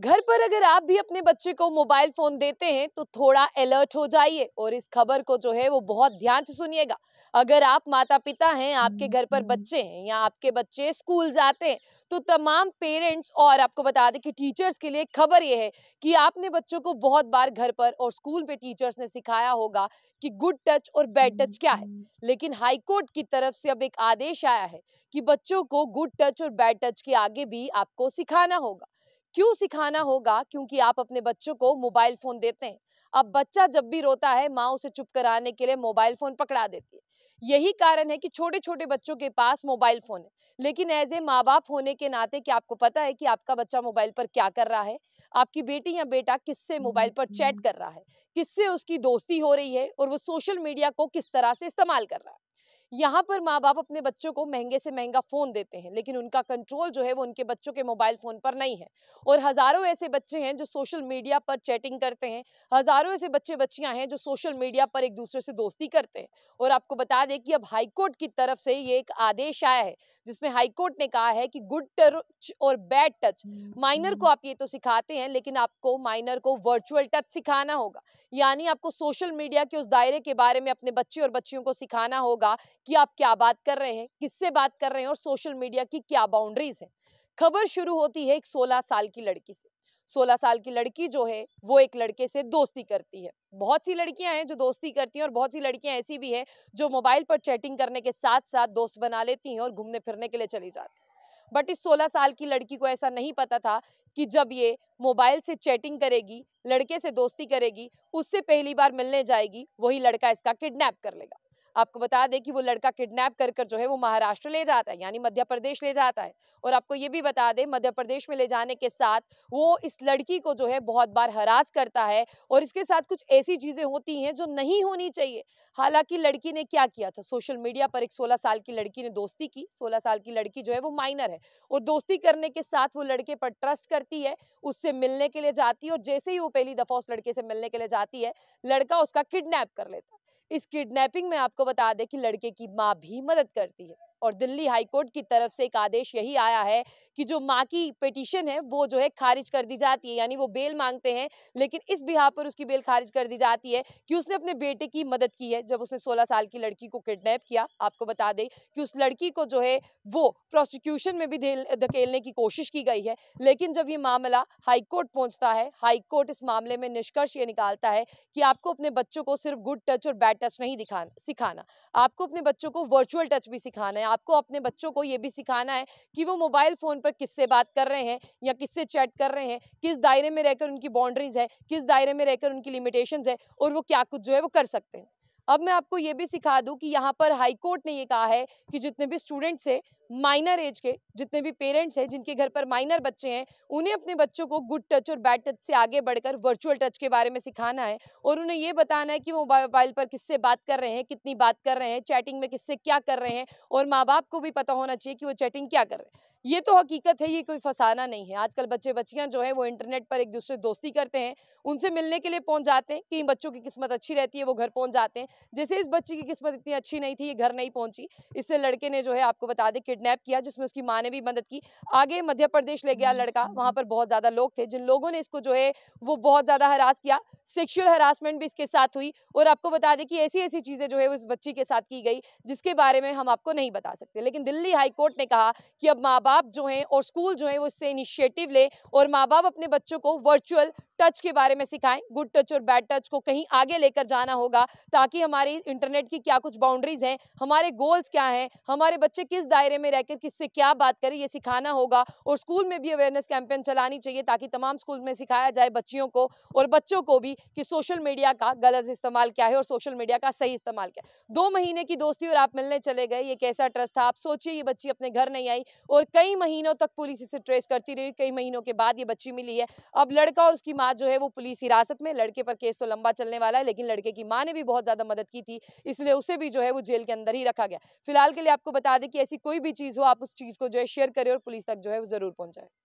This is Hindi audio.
घर पर अगर आप भी अपने बच्चे को मोबाइल फोन देते हैं तो थोड़ा अलर्ट हो जाइए और इस खबर को जो है वो बहुत ध्यान से सुनिएगा अगर आप माता पिता हैं आपके घर पर बच्चे हैं या आपके बच्चे स्कूल जाते हैं तो तमाम पेरेंट्स और आपको बता दें कि टीचर्स के लिए खबर ये है कि आपने बच्चों को बहुत बार घर पर और स्कूल पे टीचर्स ने सिखाया होगा कि गुड टच और बैड टच क्या है हम्म। लेकिन हाईकोर्ट की तरफ से अब एक आदेश आया है कि बच्चों को गुड टच और बैड टच के आगे भी आपको सिखाना होगा क्यों सिखाना होगा क्योंकि आप अपने बच्चों को मोबाइल फोन देते हैं अब बच्चा जब भी रोता है माँ उसे चुप कराने के लिए मोबाइल फोन पकड़ा देती है यही कारण है कि छोटे छोटे बच्चों के पास मोबाइल फोन है लेकिन एज ए माँ बाप होने के नाते कि आपको पता है कि आपका बच्चा मोबाइल पर क्या कर रहा है आपकी बेटी या बेटा किससे मोबाइल पर चैट कर रहा है किससे उसकी दोस्ती हो रही है और वो सोशल मीडिया को किस तरह से इस्तेमाल कर रहा है यहाँ पर माँ बाप अपने बच्चों को महंगे से महंगा फ़ोन देते हैं लेकिन उनका कंट्रोल जो है वो उनके बच्चों के मोबाइल फ़ोन पर नहीं है और हज़ारों ऐसे बच्चे हैं जो सोशल मीडिया पर चैटिंग करते हैं हज़ारों ऐसे बच्चे बच्चियाँ हैं जो सोशल मीडिया पर एक दूसरे से दोस्ती करते हैं और आपको बता दें कि अब हाईकोर्ट की तरफ से ये एक आदेश आया है जिसमें हाईकोर्ट ने कहा है कि गुड टच और बैड टच माइनर को हम्म। आप ये तो सिखाते हैं लेकिन आपको माइनर को वर्चुअल टच सिखाना होगा यानी आपको सोशल मीडिया के उस दायरे के बारे में अपने बच्चे और बच्चियों को सिखाना होगा कि आप क्या बात कर रहे हैं किससे बात कर रहे हैं और सोशल मीडिया की क्या बाउंड्रीज है खबर शुरू होती है एक 16 साल की लड़की से 16 साल की लड़की जो है वो एक लड़के से दोस्ती करती है बहुत सी लड़कियां हैं जो दोस्ती करती हैं और बहुत सी लड़कियां ऐसी भी हैं जो मोबाइल पर चैटिंग करने के साथ साथ दोस्त बना लेती हैं और घूमने फिरने के लिए चली जाती हैं बट इस 16 साल की लड़की को ऐसा नहीं पता था कि जब ये मोबाइल से चैटिंग करेगी लड़के से दोस्ती करेगी उससे पहली बार मिलने जाएगी वही लड़का इसका किडनैप कर लेगा आपको बता दें कि वो लड़का किडनैप कर कर जो है वो महाराष्ट्र ले जाता है यानी मध्य प्रदेश ले जाता है और आपको ये भी बता दें मध्य प्रदेश में ले जाने के साथ वो इस लड़की को जो है बहुत बार हरास करता है और इसके साथ कुछ ऐसी चीज़ें होती हैं जो नहीं होनी चाहिए हालांकि लड़की ने क्या किया था सोशल मीडिया पर एक सोलह साल की लड़की ने दोस्ती की सोलह साल की लड़की जो है वो माइनर है और दोस्ती करने के साथ वो लड़के पर ट्रस्ट करती है उससे मिलने के लिए जाती है और जैसे ही वो पहली दफ़ा उस लड़के से मिलने के लिए जाती है लड़का उसका किडनैप कर लेता इस किडनैपिंग में आपको बता दें कि लड़के की माँ भी मदद करती है और दिल्ली हाईकोर्ट की तरफ से एक आदेश यही आया है कि जो माँ की पिटिशन है वो जो है खारिज कर दी जाती है यानी वो बेल मांगते हैं लेकिन इस बिहार पर उसकी बेल खारिज कर दी जाती है कि उसने अपने बेटे की मदद की है जब उसने 16 साल की लड़की को किडनैप किया आपको बता दें कि उस लड़की को जो है वो प्रोसिक्यूशन में भी धकेलने की कोशिश की गई है लेकिन जब ये मामला हाईकोर्ट पहुंचता है हाईकोर्ट इस मामले में निष्कर्ष ये निकालता है कि आपको अपने बच्चों को सिर्फ गुड टच और बैड टच नहीं दिखाना सिखाना आपको अपने बच्चों को वर्चुअल टच भी सिखाना है आपको अपने बच्चों को ये भी सिखाना है कि वो मोबाइल फ़ोन पर किससे बात कर रहे हैं या किससे चैट कर रहे हैं किस दायरे में रहकर उनकी बाउंड्रीज है किस दायरे में रहकर उनकी लिमिटेशन है और वो क्या कुछ जो है वो कर सकते हैं अब मैं आपको ये भी सिखा दूं कि यहाँ पर हाई कोर्ट ने ये कहा है कि जितने भी स्टूडेंट्स हैं माइनर एज के जितने भी पेरेंट्स हैं जिनके घर पर माइनर बच्चे हैं उन्हें अपने बच्चों को गुड टच और बैड टच से आगे बढ़कर वर्चुअल टच के बारे में सिखाना है और उन्हें ये बताना है कि वो मोबाइल पर किससे बात कर रहे हैं कितनी बात कर रहे हैं चैटिंग में किससे क्या कर रहे हैं और माँ बाप को भी पता होना चाहिए कि वो चैटिंग क्या कर रहे हैं ये तो हकीकत है ये कोई फसाना नहीं है आजकल बच्चे बच्चियां जो है वो इंटरनेट पर एक दूसरे दोस्ती करते हैं उनसे मिलने के लिए पहुंच जाते हैं कि इन बच्चों की किस्मत अच्छी रहती है वो घर पहुंच जाते हैं जैसे इस बच्ची की किस्मत इतनी अच्छी नहीं थी ये घर नहीं पहुंची इससे लड़के ने जो है आपको बता दें किडनेप किया जिसमें उसकी माँ ने भी मदद की आगे मध्य प्रदेश ले गया लड़का वहाँ पर बहुत ज़्यादा लोग थे जिन लोगों ने इसको जो है वो बहुत ज़्यादा हरास किया सेक्शुअल हरासमेंट भी इसके साथ हुई और आपको बता दें कि ऐसी ऐसी चीज़ें जो है उस बच्ची के साथ की गई जिसके बारे में हम आपको नहीं बता सकते लेकिन दिल्ली हाईकोर्ट ने कहा कि अब माँ बाप बाप जो हैं और स्कूल जो हैं वो इससे इनिशिएटिव लें और माँ बाप अपने बच्चों को वर्चुअल टच के बारे में सिखाएं गुड टच और बैड टच को कहीं आगे लेकर जाना होगा ताकि हमारी इंटरनेट की क्या कुछ बाउंड्रीज हैं हमारे गोल्स क्या हैं हमारे बच्चे किस दायरे में रहकर किससे क्या बात करें ये सिखाना होगा और स्कूल में भी अवेयरनेस कैंपेन चलानी चाहिए ताकि तमाम स्कूल में सिखाया जाए बच्चियों को और बच्चों को भी कि सोशल मीडिया का गलत इस्तेमाल क्या है और सोशल मीडिया का सही इस्तेमाल क्या है दो महीने की दोस्ती और आप मिलने चले गए ये कैसा ट्रस्ट था आप सोचिए ये बच्ची अपने घर नहीं आई और कई कई महीनों तक पुलिस इसे ट्रेस करती रही कई महीनों के बाद ये बच्ची मिली है अब लड़का और उसकी माँ जो है वो पुलिस हिरासत में लड़के पर केस तो लंबा चलने वाला है लेकिन लड़के की माँ ने भी बहुत ज़्यादा मदद की थी इसलिए उसे भी जो है वो जेल के अंदर ही रखा गया फिलहाल के लिए आपको बता दें कि ऐसी कोई भी चीज़ हो आप उस चीज़ को जो है शेयर करें और पुलिस तक जो है वो ज़रूर पहुँचाएं